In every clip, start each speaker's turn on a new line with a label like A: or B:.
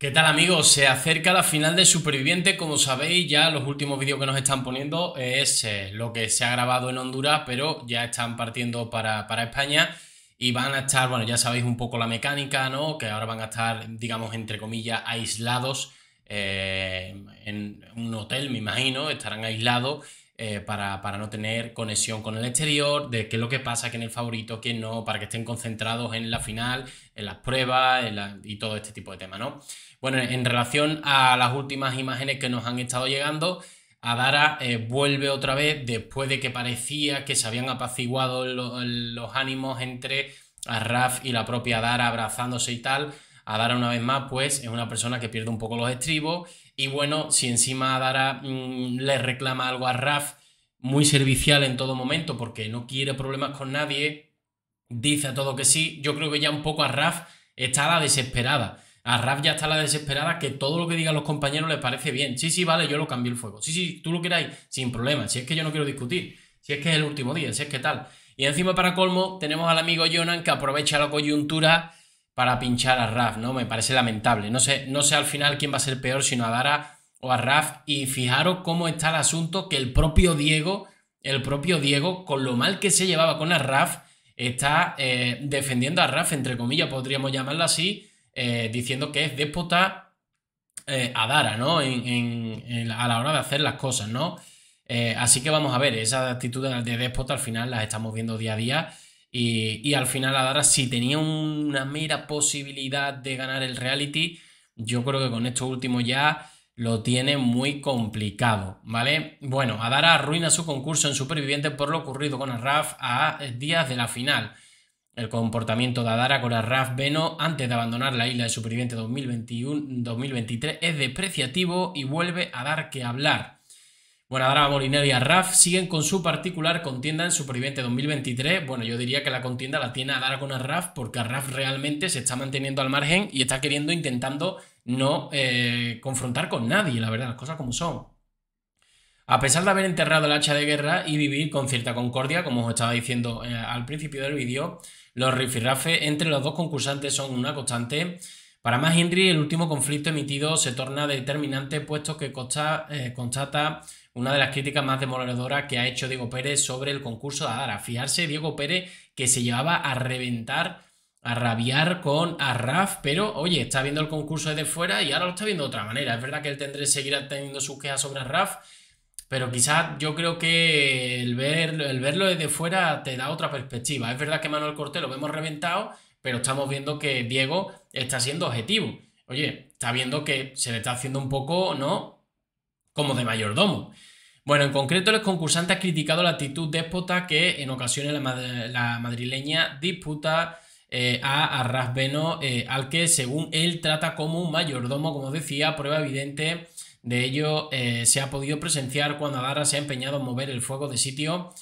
A: ¿Qué tal amigos? Se acerca la final de Superviviente, como sabéis ya los últimos vídeos que nos están poniendo es eh, lo que se ha grabado en Honduras, pero ya están partiendo para, España y van a estar, bueno ya sabéis un poco la mecánica, ¿no? Que ahora van a estar, digamos, entre comillas, aislados eh, en un hotel, me imagino, estarán aislados eh, para, no tener conexión con el exterior, de qué es lo que pasa, que en el favorito, que no, para que estén concentrados en la final, en las pruebas y todo este tipo de temas, ¿no? Bueno, en relación a las últimas imágenes que nos han estado llegando, Adara eh, vuelve otra vez después de que parecía que se habían apaciguado los ánimos entre a Raf y la propia Adara abrazándose y tal. Adara una vez más pues es una persona que pierde un poco los estribos y bueno, si encima Adara mm, le reclama algo a Raf muy servicial en todo momento porque no quiere problemas con nadie, dice a todo que sí, yo creo que ya un poco a Raf está la desesperada. A Raf ya está la desesperada que todo lo que digan los compañeros le parece bien. Sí, sí, vale, yo lo cambio el fuego. Sí, sí, tú lo queráis, sin problema. Si es que yo no quiero discutir, si es que es el último día, si es que tal. Y encima, para colmo, tenemos al amigo Jonan que aprovecha la coyuntura para pinchar a Raf, ¿no? Me parece lamentable. No sé, no sé al final quién va a ser peor, sino a Dara o a Raf. Y fijaros cómo está el asunto que el propio Diego, el propio Diego, con lo mal que se llevaba con a Raf, está eh, defendiendo a Raf, entre comillas, podríamos llamarlo así, eh, diciendo que es déspota eh, a Dara, ¿no? a la hora de hacer las cosas, ¿no? así que vamos a ver, esa actitudes de déspota al final las estamos viendo día a día. Y, al final Adara, si tenía una mera posibilidad de ganar el reality, yo creo que con esto último ya lo tiene muy complicado, ¿vale? Bueno, Adara arruina su concurso en Superviviente por lo ocurrido con Arraf a eh, días de la final. El comportamiento de Adara con Arraf Beno antes de abandonar la isla de Superviviente 2021, 2023 es despreciativo y vuelve a dar que hablar. Bueno, ahora Molinelli y Arraf siguen con su particular contienda en Superviviente 2023. Bueno, yo diría que la contienda la tiene Adara con Raf, porque Arraf realmente se está manteniendo al margen y está queriendo, intentando no eh, confrontar con nadie, la verdad, las cosas como son. A pesar de haber enterrado el hacha de guerra y vivir con cierta concordia, como os estaba diciendo eh, al principio del vídeo, los rifirrafes entre los dos concursantes son una constante para más Henry, el último conflicto emitido se torna determinante puesto que eh, constata una de las críticas más demoledoras que ha hecho Diego Pérez sobre el concurso de Adara. Fiarse, Diego Pérez que se llevaba a reventar, a rabiar con Arraf, pero oye, está viendo el concurso desde fuera y ahora lo está viendo de otra manera. Es verdad que él tendré, seguir teniendo sus quejas sobre Arraf, pero quizás yo creo que el, el verlo desde fuera te da otra perspectiva. Es verdad que Manuel Cortés lo vemos reventado, pero estamos viendo que Diego está siendo objetivo. Oye, está viendo que se le está haciendo un poco, ¿no? Como de mayordomo. Bueno, en concreto, el concursante ha criticado la actitud déspota que en ocasiones la, madrileña disputa eh, a Arras eh, al que según él trata como un mayordomo, como decía, prueba evidente de ello eh, se ha podido presenciar cuando Agarra se ha empeñado en mover el fuego de sitio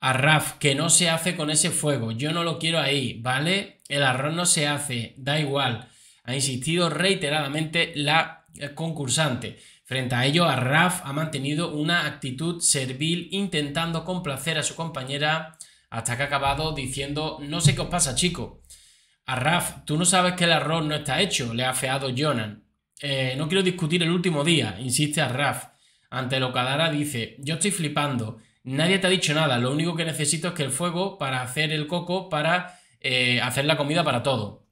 A: a Raf, que no se hace con ese fuego, yo no lo quiero ahí, ¿vale? El arroz no se hace, da igual. Ha insistido reiteradamente la eh, concursante. Frente a ello, Raf ha mantenido una actitud servil intentando complacer a su compañera hasta que ha acabado diciendo no sé qué os pasa chico. Raf, tú no sabes que el arroz no está hecho, le ha feado Jonan. Eh, no quiero discutir el último día, insiste a Raf. Ante lo que Dara dice, yo estoy flipando. Nadie te ha dicho nada, lo único que necesito es que el fuego para hacer el coco, para eh, hacer la comida para todo.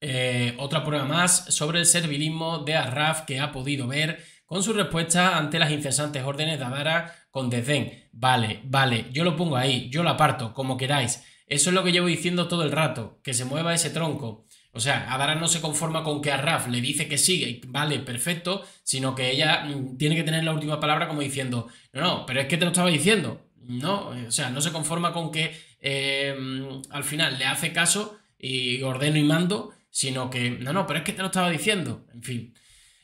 A: Eh, otra prueba más sobre el servilismo de Arraf que ha podido ver con su respuesta ante las incesantes órdenes de Adara con desdén. Vale, vale, yo lo pongo ahí, yo lo aparto, como queráis. Eso es lo que llevo diciendo todo el rato, que se mueva ese tronco. O sea, Adara no se conforma con que a Raf le dice que sí, vale, perfecto, sino que ella mm, tiene que tener la última palabra como diciendo, no, no, pero es que te lo estaba diciendo. No, eh, o sea, no se conforma con que eh, mm, al final le hace caso y ordeno y mando, sino que, no, no, pero es que te lo estaba diciendo. En fin,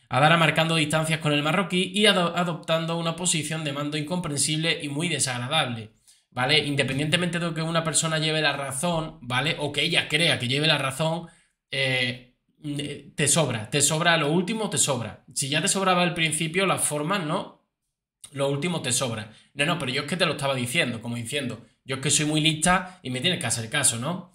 A: Adara marcando distancias con el marroquí y adoptando una posición de mando incomprensible y muy desagradable. ¿Vale? Independientemente de que una persona lleve la razón, ¿vale? O que ella crea que lleve la razón, eh, eh, te sobra, te sobra lo último, te sobra. Si ya te sobraba al principio las formas, ¿no? Lo último te sobra. No, no, pero yo es que te lo estaba diciendo, como diciendo, yo es que soy muy lista y me tienes que hacer caso, ¿no?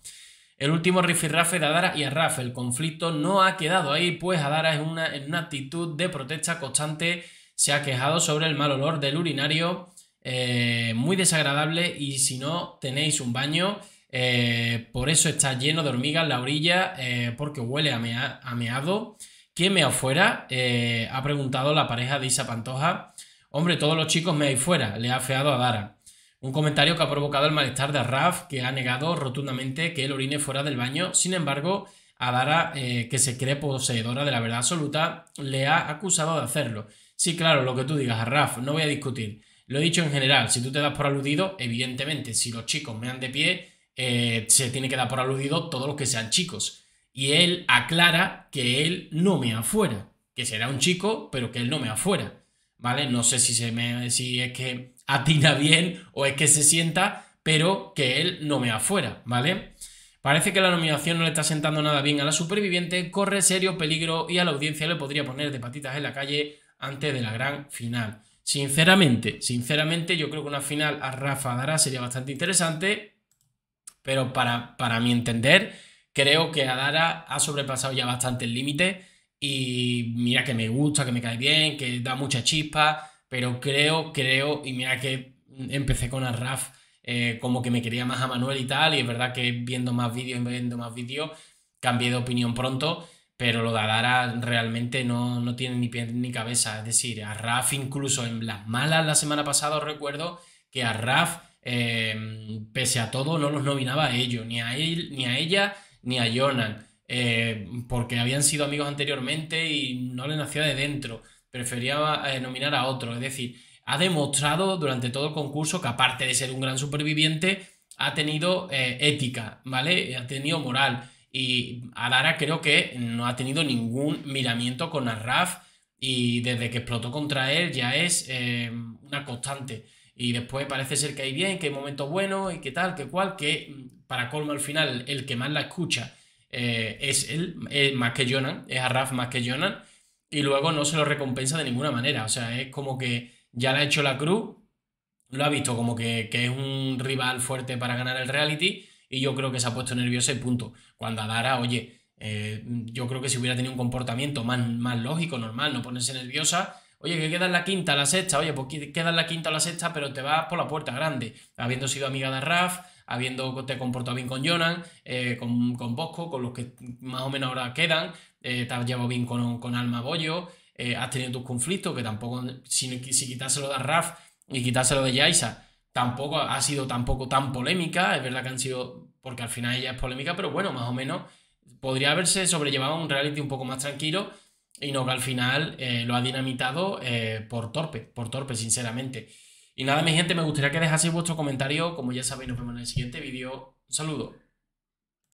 A: El último rifirrafe de Adara y Rafa. El conflicto no ha quedado ahí, pues Adara es una, en una actitud de protesta constante. Se ha quejado sobre el mal olor del urinario, eh, muy desagradable. Y si no tenéis un baño, eh, por eso está lleno de hormigas en la orilla, eh, porque huele a, a meado. ...¿quién me afuera?... Eh, ha preguntado la pareja de Isa Pantoja. Hombre, todos los chicos me fuera, le ha afeado a Dara. Un comentario que ha provocado el malestar de Raf, que ha negado rotundamente que él orine fuera del baño. Sin embargo, a Dara, que se cree poseedora de la verdad absoluta, le ha acusado de hacerlo. Sí, claro, lo que tú digas, Raf, no voy a discutir. Lo he dicho en general, si tú te das por aludido, evidentemente, si los chicos me han de pie, eh, se tiene que dar por aludido todos los que sean chicos. Y él aclara que él no me afuera, que será un chico, pero que él no me afuera. ¿Vale? No sé si, se me, si es que atina bien o es que se sienta, pero que él no me afuera, ¿vale? Parece que la nominación no le está sentando nada bien a la superviviente, corre serio peligro y a la audiencia le podría poner de patitas en la calle antes de la gran final. Sinceramente, sinceramente yo creo que una final a Rafa Dará sería bastante interesante, pero para, para mi entender, creo que Adara ha sobrepasado ya bastante el límite. Y mira que me gusta, que me cae bien, que da mucha chispa. Pero creo, creo, y mira que empecé con Arraf eh, como que me quería más a Manuel y tal. Y es verdad que viendo más vídeos y viendo más vídeos, cambié de opinión pronto. Pero lo de Adara realmente no, tiene ni pie ni cabeza. Es decir, a Raf incluso en las malas la semana pasada, recuerdo que a Raf Em, pese a todo, no los nominaba a ellos, ni a él, ni a ella, ni a Jonan, em, porque habían sido amigos anteriormente y no le nacía de dentro. Prefería eh, nominar a otro. Es decir, ha demostrado durante todo el concurso que, aparte de ser un gran superviviente, ha tenido eh, ética, ¿vale? Eh, ha tenido moral. Y Adara creo que no ha tenido ningún miramiento con Arraf y desde que explotó contra él ya es em, una constante. Y después parece ser que hay bien, que hay momentos buenos y que tal, que cual, que mm, para colmo al final el que más la escucha eh, es él, más que Jonan, es a Raf más que Jonan, y luego no se lo recompensa de ninguna manera. O sea, es como que ya la ha hecho la cruz, lo ha visto como que, es un rival fuerte para ganar el reality, y yo creo que se ha puesto nerviosa y punto. Cuando a Lara, oye, eh, yo creo que si hubiera tenido un comportamiento más, más lógico, normal, no ponerse nerviosa, Oye, que queda en la quinta, la sexta. Oye, pues queda en la quinta o la sexta, pero te vas por la puerta grande. Habiendo sido amiga de Raf, habiendo te comportado bien con Jonan, eh, con, Bosco, con los que más o menos ahora quedan. Eh, te has llevado bien con, Alma Bollo. Eh, has tenido tus conflictos, que tampoco, si, si quitárselo de Raf y quitárselo de Yaisa, tampoco ha sido tampoco tan polémica. Es verdad que han sido, porque al final ella es polémica, pero bueno, más o menos podría haberse sobrellevado un reality un poco más tranquilo y no, que al final eh, lo ha dinamitado eh, por torpe, por torpe, sinceramente. Y nada, mi gente, me gustaría que dejaseis vuestro comentario. Como ya sabéis, nos vemos en el siguiente vídeo. Un saludo.